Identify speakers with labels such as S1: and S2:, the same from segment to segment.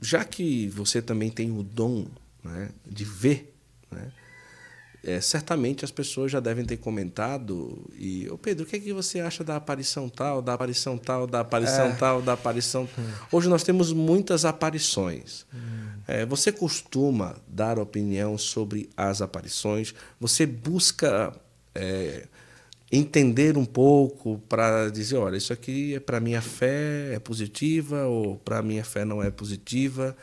S1: já que você também tem o dom né, de ver, né, é, certamente as pessoas já devem ter comentado e, ô Pedro, o que é que você acha da aparição tal, da aparição tal, da aparição é. tal, da aparição? Hum. Hoje nós temos muitas aparições. Hum. É, você costuma dar opinião sobre as aparições? Você busca é, entender um pouco para dizer, olha, isso aqui é para minha fé é positiva ou para minha fé não é positiva.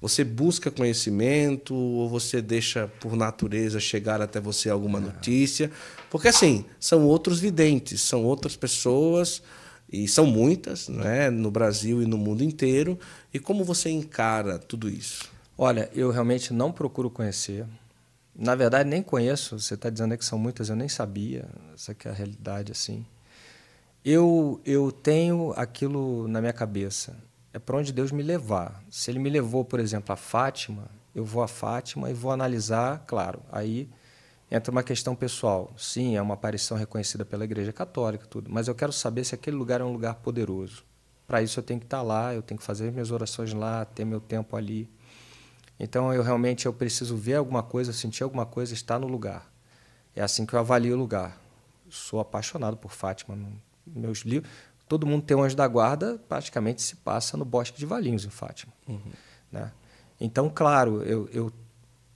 S1: Você busca conhecimento ou você deixa por natureza chegar até você alguma é. notícia, porque assim são outros videntes, são outras pessoas e são muitas, né, no Brasil e no mundo inteiro. E como
S2: você encara tudo isso? Olha, eu realmente não procuro conhecer na verdade, nem conheço. Você está dizendo que são muitas, eu nem sabia. Essa que é a realidade, assim. Eu, eu tenho aquilo na minha cabeça. É para onde Deus me levar. Se Ele me levou, por exemplo, a Fátima, eu vou a Fátima e vou analisar, claro. Aí entra uma questão pessoal. Sim, é uma aparição reconhecida pela Igreja Católica, tudo. Mas eu quero saber se aquele lugar é um lugar poderoso. Para isso eu tenho que estar tá lá, eu tenho que fazer minhas orações lá, ter meu tempo ali. Então eu realmente eu preciso ver alguma coisa, sentir alguma coisa, estar no lugar. É assim que eu avalio o lugar. Sou apaixonado por Fátima. Meus livros, todo mundo tem um anjo da guarda, praticamente se passa no Bosque de Valinhos em Fátima, uhum. né? Então, claro, eu, eu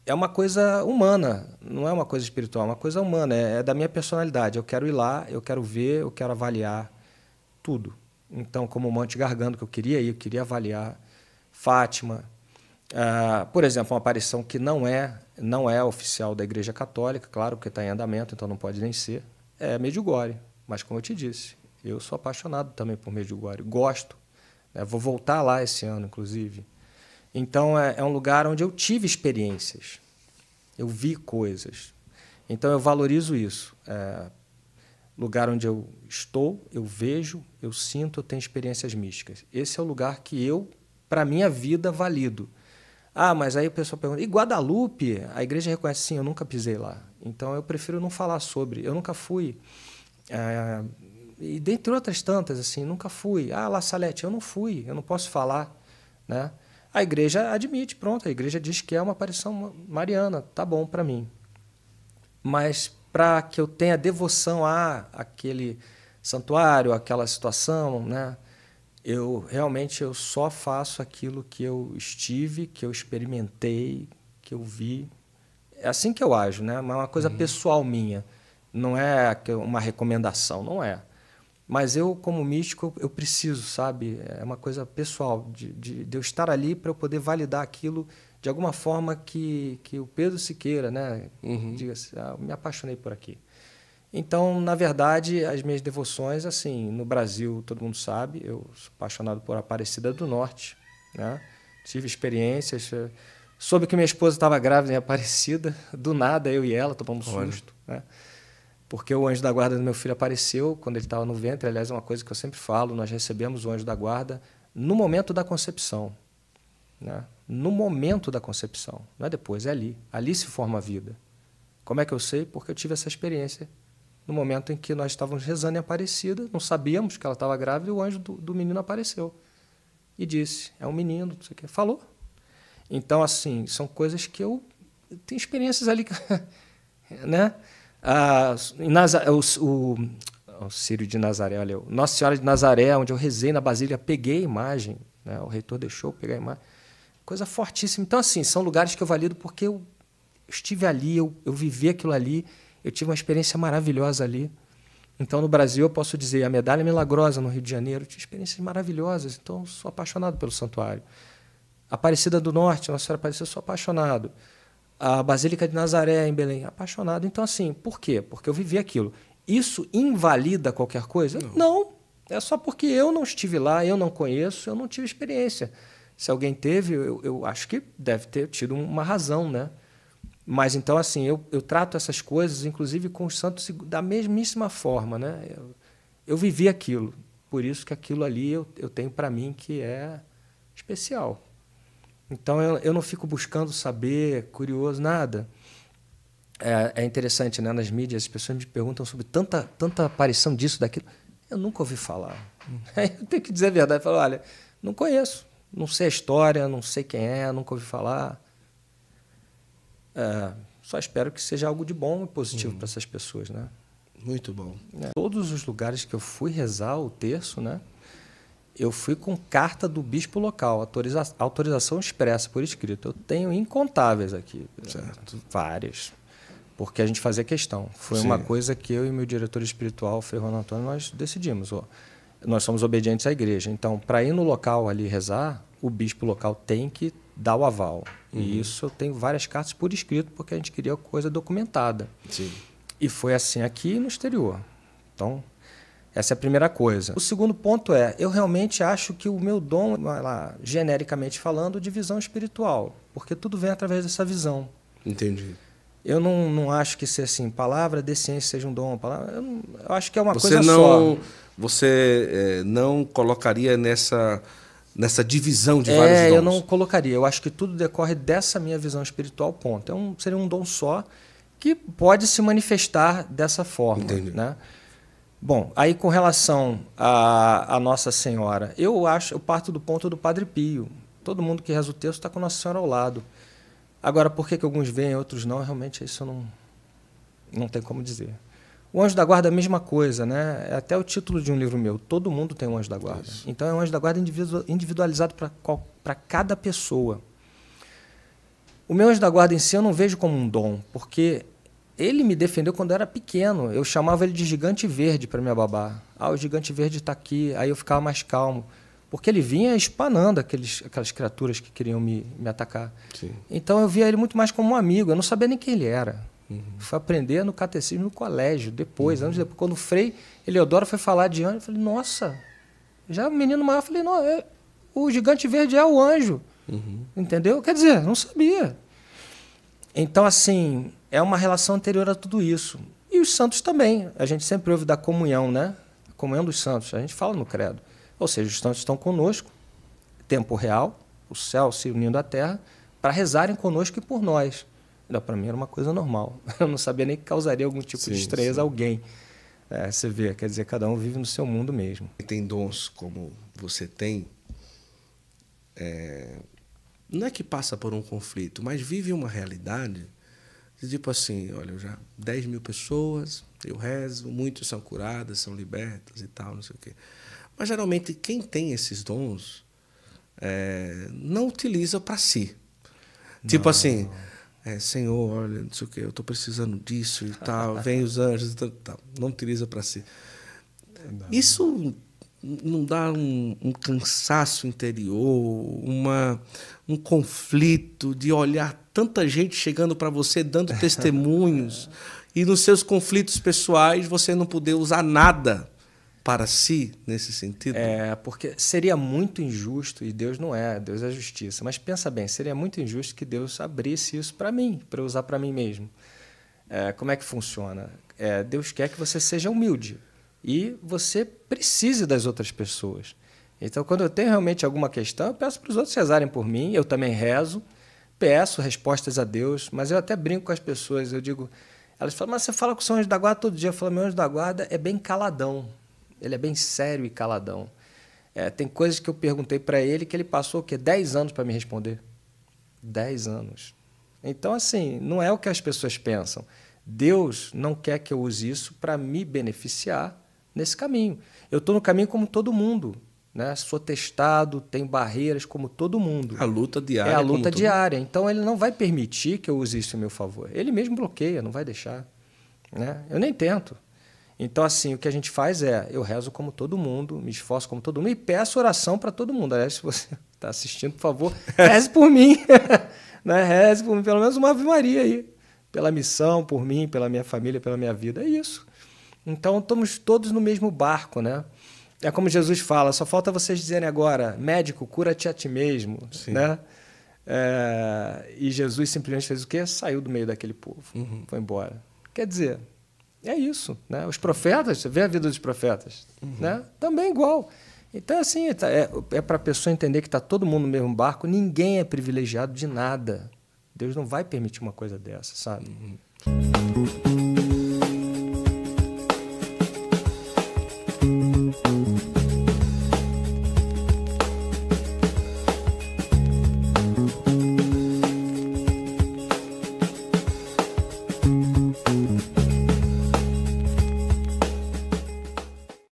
S2: é uma coisa humana, não é uma coisa espiritual, é uma coisa humana, é, é da minha personalidade. Eu quero ir lá, eu quero ver, eu quero avaliar tudo. Então, como o Monte Gargano que eu queria ir, eu queria avaliar Fátima, ah, por exemplo, uma aparição que não é não é oficial da Igreja Católica, claro, porque está em andamento, então não pode nem ser, é Medjugorje. Mas, como eu te disse, eu sou apaixonado também por Medjugorje, gosto. Né? Vou voltar lá esse ano, inclusive. Então, é, é um lugar onde eu tive experiências, eu vi coisas. Então, eu valorizo isso. É, lugar onde eu estou, eu vejo, eu sinto, eu tenho experiências místicas. Esse é o lugar que eu, para minha vida, valido ah, mas aí o pessoal pergunta, e Guadalupe? A igreja reconhece, sim, eu nunca pisei lá. Então eu prefiro não falar sobre, eu nunca fui. É, e dentre outras tantas, assim, nunca fui. Ah, La Salete, eu não fui, eu não posso falar, né? A igreja admite, pronto, a igreja diz que é uma aparição mariana, tá bom para mim. Mas para que eu tenha devoção a aquele santuário, aquela situação, né? eu realmente eu só faço aquilo que eu estive, que eu experimentei, que eu vi. É assim que eu ajo, né? Mas é uma coisa uhum. pessoal minha. Não é, é uma recomendação, não é. Mas eu, como místico, eu preciso, sabe? É uma coisa pessoal, de, de, de eu estar ali para eu poder validar aquilo de alguma forma que, que o Pedro Siqueira, né? Uhum. Diga assim, ah, eu me apaixonei por aqui. Então, na verdade, as minhas devoções, assim, no Brasil, todo mundo sabe, eu sou apaixonado por Aparecida do Norte, né? Tive experiências, eh, soube que minha esposa estava grávida em Aparecida, do nada eu e ela tomamos um susto, né? Porque o anjo da guarda do meu filho apareceu quando ele estava no ventre, aliás, é uma coisa que eu sempre falo, nós recebemos o anjo da guarda no momento da concepção, né? No momento da concepção, não é depois, é ali. Ali se forma a vida. Como é que eu sei? Porque eu tive essa experiência no momento em que nós estávamos rezando em Aparecida, não sabíamos que ela estava grávida, e o anjo do, do menino apareceu e disse: É um menino, não sei o quê. Falou. Então, assim, são coisas que eu. Tem experiências ali. né? Ah, o, o, o Sírio de Nazaré, olha, Nossa Senhora de Nazaré, onde eu rezei na Basílica, peguei a imagem, né? o reitor deixou eu pegar a imagem. Coisa fortíssima. Então, assim, são lugares que eu valido porque eu estive ali, eu, eu vivi aquilo ali eu tive uma experiência maravilhosa ali. Então, no Brasil, eu posso dizer, a medalha é milagrosa no Rio de Janeiro, eu tive experiências maravilhosas, então sou apaixonado pelo santuário. Aparecida do Norte, Nossa Senhora Aparecida, sou apaixonado. A Basílica de Nazaré, em Belém, apaixonado. Então, assim, por quê? Porque eu vivi aquilo. Isso invalida qualquer coisa? Não. não. É só porque eu não estive lá, eu não conheço, eu não tive experiência. Se alguém teve, eu, eu acho que deve ter tido uma razão, né? Mas então, assim, eu, eu trato essas coisas, inclusive com os santos, da mesmíssima forma. Né? Eu, eu vivi aquilo, por isso que aquilo ali eu, eu tenho para mim que é especial. Então eu, eu não fico buscando saber, curioso, nada. É, é, interessante, né? Nas mídias as pessoas me perguntam sobre tanta, tanta aparição disso, daquilo. Eu nunca ouvi falar. Hum. Aí eu tenho que dizer a verdade. falo olha, não conheço. Não sei a história, não sei quem é, nunca ouvi falar. É, só espero que seja algo de bom e positivo hum. para essas pessoas, né? Muito bom. É, todos os lugares que eu fui rezar o terço, né? Eu fui com carta do bispo local, autoriza autorização expressa por escrito. Eu tenho incontáveis aqui. É, certo. Né? Várias. Porque a gente fazia questão. Foi Sim. uma coisa que eu e meu diretor espiritual, Frei Ronaldo Antônio, nós decidimos. Ó, nós somos obedientes à igreja. Então, para ir no local ali rezar, o bispo local tem que dar o aval. Uhum. E isso eu tenho várias cartas por escrito, porque a gente queria coisa documentada. Sim. E foi assim aqui no exterior. Então, essa é a primeira coisa. O segundo ponto é, eu realmente acho que o meu dom, lá, genericamente falando, de visão espiritual, porque tudo vem através dessa visão. Entendi. Eu não, não acho que ser assim, palavra de ciência seja um dom. Palavra, eu, não, eu acho que é uma você coisa não, só.
S1: Você é, não colocaria nessa nessa divisão de é, vários dons? Eu não
S2: colocaria. Eu acho que tudo decorre dessa minha visão espiritual, ponto. É um, seria um dom só que pode se manifestar dessa forma. Entendi. Né? Bom, aí com relação à Nossa Senhora, eu acho, eu parto do ponto do Padre Pio. Todo mundo que reza o texto está com Nossa Senhora ao lado. Agora, por que, que alguns veem e outros não? Realmente, isso eu não, não tem como dizer. O anjo da guarda é a mesma coisa, né? É até o título de um livro meu. Todo mundo tem um anjo da guarda. Isso. Então é um anjo da guarda individualizado para cada pessoa. O meu anjo da guarda em si eu não vejo como um dom, porque ele me defendeu quando eu era pequeno. Eu chamava ele de gigante verde para minha babá. Ah, o gigante verde está aqui. Aí eu ficava mais calmo. Porque ele vinha espanando aqueles, aquelas criaturas que queriam me, me atacar. Sim. Então eu via ele muito mais como um amigo. Eu não sabia nem quem ele era. Uhum. Fui aprender no catecismo no colégio, depois, uhum. anos depois. Quando o Frei Eleodoro foi falar de anjo, eu falei, nossa, já o menino maior, eu falei, não, é, o gigante verde é o anjo. Uhum. Entendeu? Quer dizer, não sabia. Então, assim, é uma relação anterior a tudo isso. E os santos também. A gente sempre ouve da comunhão, né? A comunhão dos santos. A gente fala no credo. Ou seja, os santos estão conosco, tempo real, o céu se unindo à terra, para rezarem conosco e por nós. Para mim era uma coisa normal. Eu não sabia nem que causaria algum tipo sim, de estresse a alguém. É, você vê, quer dizer, cada um vive no seu
S1: mundo mesmo. E tem dons como você tem, é, não é que passa por um conflito, mas vive uma realidade de tipo assim, olha, eu já 10 mil pessoas, eu rezo, muitos são curadas, são libertas e tal, não sei o quê. Mas geralmente quem tem esses dons é, não utiliza para si. Tipo não. Tipo assim, é, Senhor, olha, não sei o que, eu estou precisando disso e tal, vem os anjos e tal. Não utiliza para si. Não. Isso não dá um, um, cansaço interior, uma, um conflito de olhar tanta gente chegando para você, dando testemunhos, é. e nos seus conflitos pessoais você não poder usar nada para
S2: si nesse sentido? É, porque seria muito injusto, e Deus não é, Deus é justiça. Mas pensa bem, seria muito injusto que Deus abrisse isso para mim, para usar para mim mesmo. É, como é que funciona? É, Deus quer que você seja humilde e você precise das outras pessoas. Então, quando eu tenho realmente alguma questão, eu peço para os outros rezarem por mim, eu também rezo, peço respostas a Deus, mas eu até brinco com as pessoas, eu digo, elas falam, mas você fala com o seu anjo da guarda todo dia, eu falo, meu anjo da guarda é bem caladão, ele é bem sério e caladão. É, tem coisas que eu perguntei para ele que ele passou o quê? 10 anos para me responder. 10 anos. Então, assim, não é o que as pessoas pensam. Deus não quer que eu use isso para me beneficiar nesse caminho. Eu estou no caminho como todo mundo. Né? Sou testado, tem barreiras como todo mundo. A luta diária. É a luta diária. Todo. Então ele não vai permitir que eu use isso em meu favor. Ele mesmo bloqueia, não vai deixar. Né? Eu nem tento. Então, assim, o que a gente faz é, eu rezo como todo mundo, me esforço como todo mundo e peço oração para todo mundo. Aliás, se você está assistindo, por favor, reze por mim. né? Reze por mim, pelo menos uma Ave Maria aí. Pela missão, por mim, pela minha família, pela minha vida. É isso. Então, estamos todos no mesmo barco, né? É como Jesus fala, só falta vocês dizerem agora, médico, cura-te a ti mesmo, Sim. né? É, e Jesus simplesmente fez o quê? Saiu do meio daquele povo, uhum. foi embora. Quer dizer, é isso. Né? Os profetas, você vê a vida dos profetas, uhum. né? também igual. Então, assim, tá, é, é para a pessoa entender que está todo mundo no mesmo barco, ninguém é privilegiado de nada. Deus não vai permitir uma coisa dessa, sabe? Uhum.